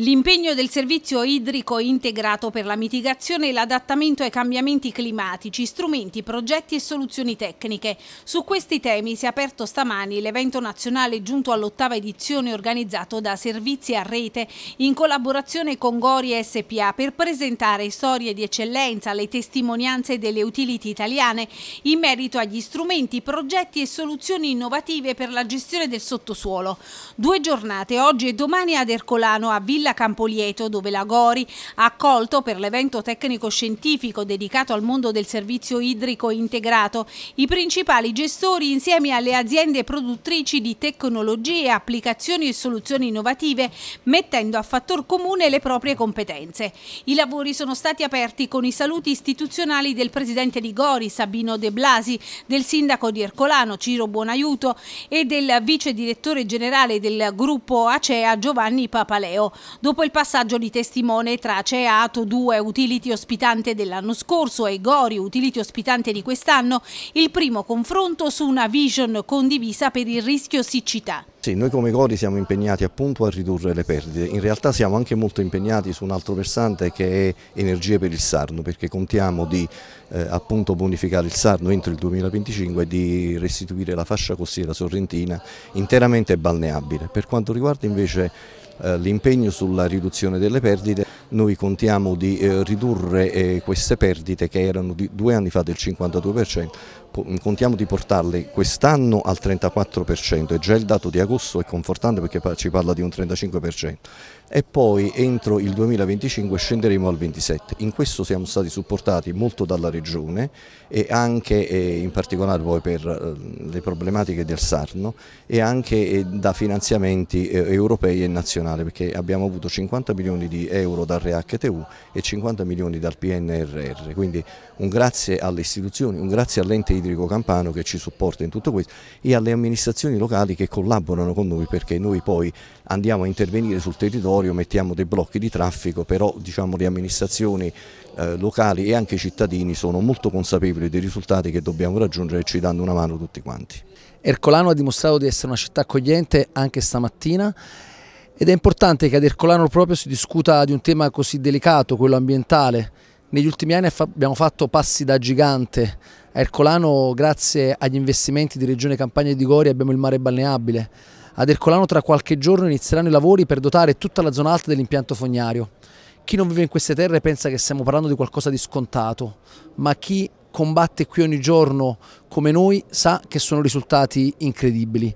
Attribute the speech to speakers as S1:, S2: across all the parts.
S1: L'impegno del servizio idrico integrato per la mitigazione e l'adattamento ai cambiamenti climatici, strumenti, progetti e soluzioni tecniche. Su questi temi si è aperto stamani l'evento nazionale giunto all'ottava edizione organizzato da Servizi a Rete in collaborazione con Gori SPA per presentare storie di eccellenza, le testimonianze delle utility italiane in merito agli strumenti, progetti e soluzioni innovative per la gestione del sottosuolo. Due giornate, oggi e domani ad Ercolano a Villa Villa Campolieto dove la Gori ha accolto per l'evento tecnico-scientifico dedicato al mondo del servizio idrico integrato i principali gestori insieme alle aziende produttrici di tecnologie, applicazioni e soluzioni innovative mettendo a fattor comune le proprie competenze. I lavori sono stati aperti con i saluti istituzionali del presidente di Gori Sabino De Blasi, del sindaco di Ercolano Ciro Buonaiuto e del vice direttore generale del gruppo Acea Giovanni Papaleo dopo il passaggio di testimone tra Ceato 2 utility ospitante dell'anno scorso e Gori utility ospitante di quest'anno, il primo confronto su una vision condivisa per il rischio siccità.
S2: Sì, noi come Cori siamo impegnati appunto a ridurre le perdite, in realtà siamo anche molto impegnati su un altro versante che è energie per il Sarno, perché contiamo di eh, appunto bonificare il Sarno entro il 2025 e di restituire la fascia costiera sorrentina interamente balneabile. Per quanto riguarda invece eh, l'impegno sulla riduzione delle perdite, noi contiamo di eh, ridurre eh, queste perdite che erano di due anni fa del 52% contiamo di portarle quest'anno al 34% è già il dato di agosto è confortante perché ci parla di un 35% e poi entro il 2025 scenderemo al 27%. In questo siamo stati supportati molto dalla Regione e anche in particolare poi per eh, le problematiche del Sarno e anche eh, da finanziamenti eh, europei e nazionali perché abbiamo avuto 50 milioni di euro dal RHTU e 50 milioni dal PNRR, quindi un grazie alle istituzioni, un grazie all'ente idrico idrico campano che ci supporta in tutto questo e alle amministrazioni locali che collaborano con noi perché noi poi andiamo a intervenire sul territorio, mettiamo dei blocchi di traffico, però diciamo, le amministrazioni eh, locali e anche i cittadini sono molto consapevoli dei risultati che dobbiamo raggiungere e ci danno una mano tutti quanti. Ercolano ha dimostrato di essere una città accogliente anche stamattina
S3: ed è importante che ad Ercolano proprio si discuta di un tema così delicato, quello ambientale, negli ultimi anni abbiamo fatto passi da gigante. A Ercolano, grazie agli investimenti di Regione Campania e di Gori, abbiamo il mare balneabile. Ad Ercolano tra qualche giorno inizieranno i lavori per dotare tutta la zona alta dell'impianto fognario. Chi non vive in queste terre pensa che stiamo parlando di qualcosa di scontato, ma chi combatte qui ogni giorno come noi sa che sono risultati incredibili.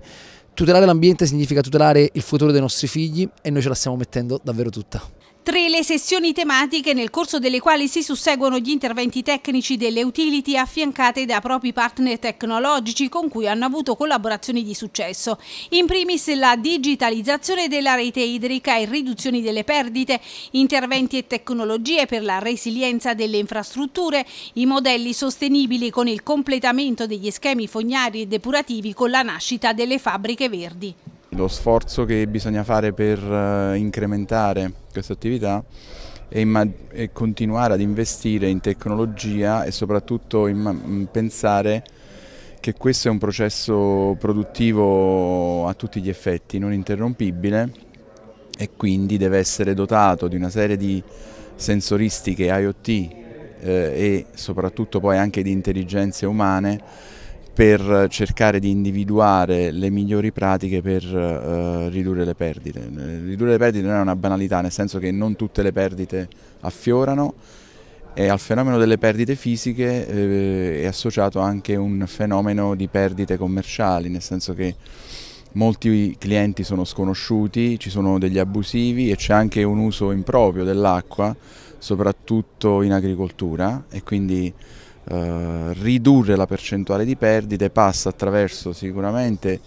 S3: Tutelare l'ambiente significa tutelare il futuro dei nostri figli e noi ce la stiamo mettendo davvero tutta.
S1: Tre le sessioni tematiche nel corso delle quali si susseguono gli interventi tecnici delle utility affiancate da propri partner tecnologici con cui hanno avuto collaborazioni di successo. In primis la digitalizzazione della rete idrica e riduzioni delle perdite, interventi e tecnologie per la resilienza delle infrastrutture, i modelli sostenibili con il completamento degli schemi fognari e depurativi con la nascita delle fabbriche verdi.
S4: Lo sforzo che bisogna fare per eh, incrementare questa attività e, e continuare ad investire in tecnologia e soprattutto in pensare che questo è un processo produttivo a tutti gli effetti, non interrompibile e quindi deve essere dotato di una serie di sensoristiche IoT eh, e soprattutto poi anche di intelligenze umane per cercare di individuare le migliori pratiche per eh, ridurre le perdite. Ridurre le perdite non è una banalità, nel senso che non tutte le perdite affiorano e al fenomeno delle perdite fisiche eh, è associato anche un fenomeno di perdite commerciali, nel senso che molti clienti sono sconosciuti, ci sono degli abusivi e c'è anche un uso improprio dell'acqua, soprattutto in agricoltura e quindi eh, ridurre la percentuale di perdite passa attraverso sicuramente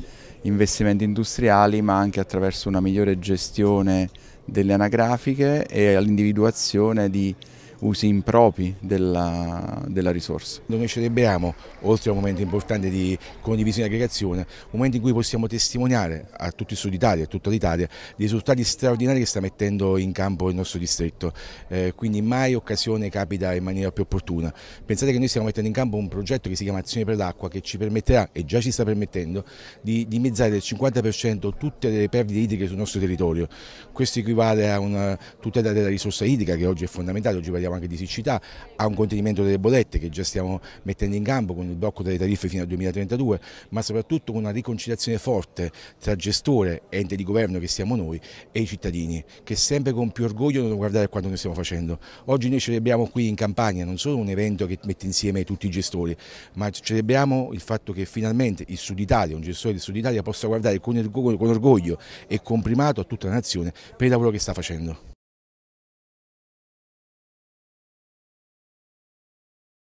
S4: investimenti industriali ma anche attraverso una migliore gestione delle anagrafiche e all'individuazione di usi impropri della, della risorsa. Noi
S5: celebriamo, oltre a un momento importante di condivisione e aggregazione, un momento in cui possiamo testimoniare a tutto il sud Italia, a tutta l'Italia, dei risultati straordinari che sta mettendo in campo il nostro distretto. Eh, quindi mai occasione capita in maniera più opportuna. Pensate che noi stiamo mettendo in campo un progetto che si chiama Azione per l'acqua che ci permetterà, e già ci sta permettendo, di dimezzare del 50% tutte le perdite idriche sul nostro territorio. Questo equivale a una tutela della risorsa idrica che oggi è fondamentale, oggi parliamo parliamo anche di siccità, a un contenimento delle bollette che già stiamo mettendo in campo con il blocco delle tariffe fino al 2032, ma soprattutto con una riconciliazione forte tra gestore, ente di governo che siamo noi e i cittadini, che sempre con più orgoglio devono guardare a quanto noi stiamo facendo. Oggi noi celebriamo qui in Campania non solo un evento che mette insieme tutti i gestori, ma celebriamo il fatto che finalmente il Sud Italia, un gestore del Sud Italia, possa guardare con orgoglio e comprimato a tutta la nazione per il lavoro che sta facendo.